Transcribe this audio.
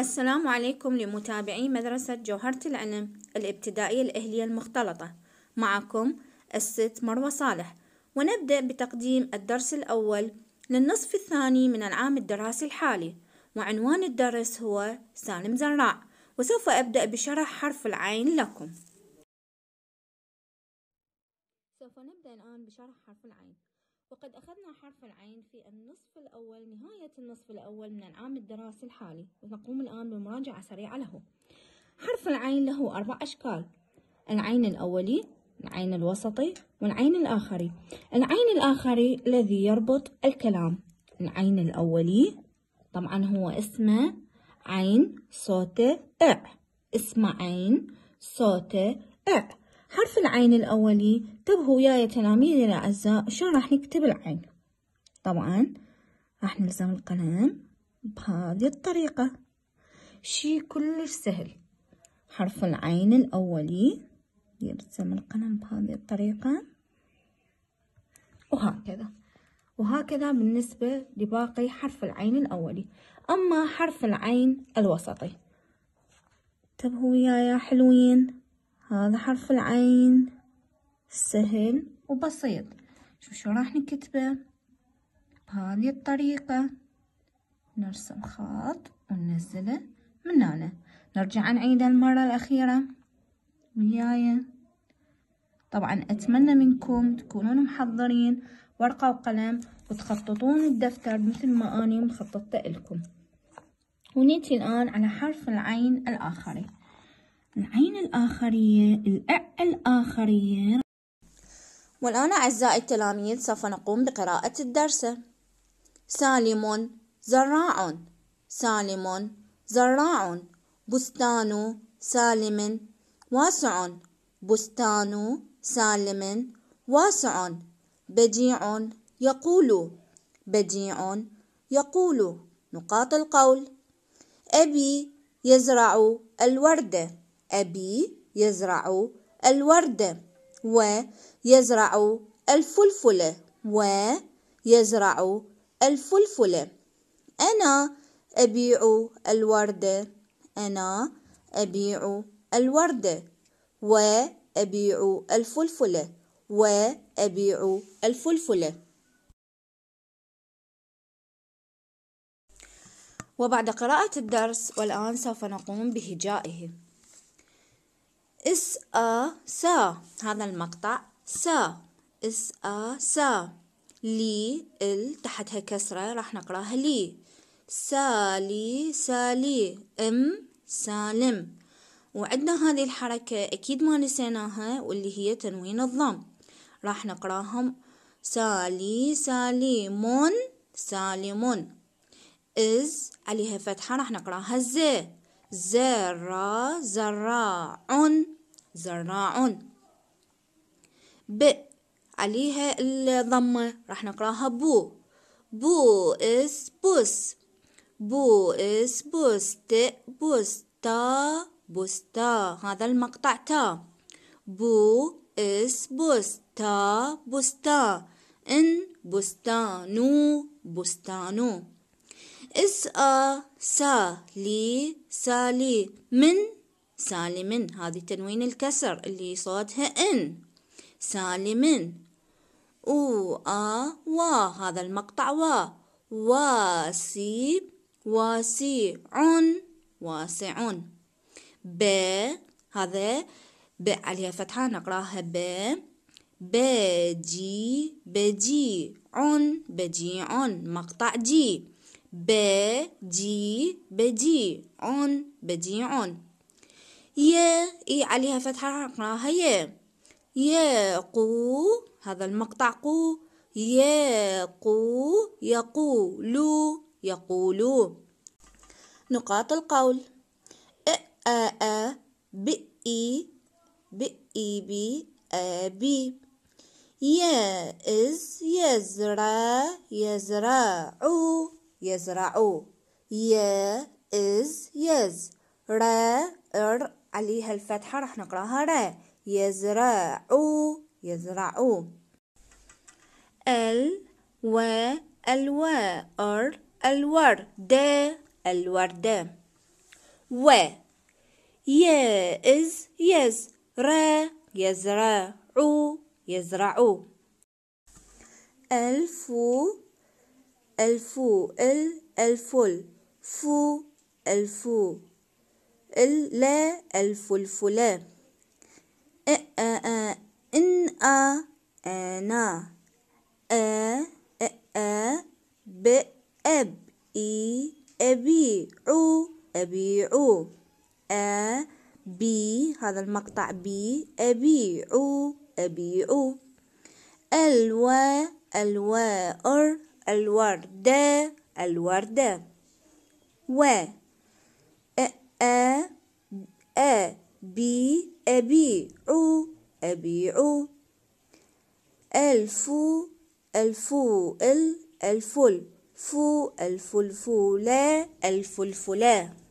السلام عليكم لمتابعي مدرسة جوهرة العلم الابتدائية الأهلية المختلطة معكم الست مروة صالح ونبدأ بتقديم الدرس الأول للنصف الثاني من العام الدراسي الحالي وعنوان الدرس هو سالم زراع وسوف أبدأ بشرح حرف العين لكم سوف نبدأ الآن بشرح حرف العين وقد أخذنا حرف العين في النصف الأول نهاية النصف الأول من العام الدراسي الحالي ونقوم الآن بمراجعة سريعة له حرف العين له أربع أشكال العين الأولي العين الوسطي والعين الآخري العين الآخري الذي يربط الكلام العين الأولي طبعا هو اسمه عين صوت أ اسمه عين صوت أ حرف العين الأولي انتبهوا يا, يا تلاميذي الأعزاء شو راح نكتب العين طبعا راح نلزم القلم بهذه الطريقة شي كلش سهل حرف العين الأولي يلزم القلم بهذه الطريقة وهكذا وهكذا بالنسبة لباقي حرف العين الأولي أما حرف العين الوسطي انتبهوا يا حلوين هذا حرف العين سهل وبسيط شوف شو راح نكتبه بهذه الطريقة نرسم خط وننزله من هنا نرجع نعيده المرة الأخيرة وياي طبعا أتمنى منكم تكونون محضرين ورقة وقلم وتخططون الدفتر مثل ما أنا مخططة لكم ونيتي الآن على حرف العين الآخرين العين الآخرية الأ الآخرية والآن أعزائي التلاميذ سوف نقوم بقراءة الدرس سالم زراع سالم زراع بستان سالم واسع بستان سالم واسع بديع يقول بديع يقول نقاط القول أبي يزرع الوردة أبي يزرع الوردة ويزرع الفلفلة ويزرع الفلفلة أنا أبيع الوردة أنا أبيع الوردة وأبيع الفلفلة وأبيع الفلفلة وبعد قراءة الدرس والآن سوف نقوم بهجائه إس أ سا هذا المقطع سا إس أ سا لي ال تحتها كسرة راح نقراها لي سالي سالي ام سالم وعندنا هذه الحركة أكيد ما نسيناها واللي هي تنوين الضم راح نقراهم سالي مون سالمون إز عليها فتحة راح نقراها زي زرا زراع زراع ب عليها الضمة راح نقراها بو بو اس بوس بو اس ت تا بوس تا هذا المقطع تا بو اس بوس تا ان بستانو بستانو اس آ سا لي سالي من سالمن هذه تنوين الكسر اللي صوتها ان سالمن او آ وا هذا المقطع وا واسي واسعون واسعون ب هذا ب عليها فتحة نقراها ب بجي بجي عن مقطع جي بدي بدي عن بديع يا اي عليها فتحة نقراها يا قو هذا المقطع قو قو يقولو يقولو نقاط القول أ أ بئي بئي بي ا بي يا از يزرع يزرع يزرع ي إز يز ر ر عليها الفتحة راح نقراها ر يزرع يزرع ال و الوار الورد الوردة و إز يز ر يزرع يزرع الف الفو ال الفل فو الفو ال لا الفلفلة أ أ إن أ أنا أ ب أب إي ابي أبيع أ بي هذا المقطع بي أبيع أبيع الوا الواء الوردة الوردة و أ أ بي أبيع أبيع الف الفول الفل فو الفلفلة الفلفلا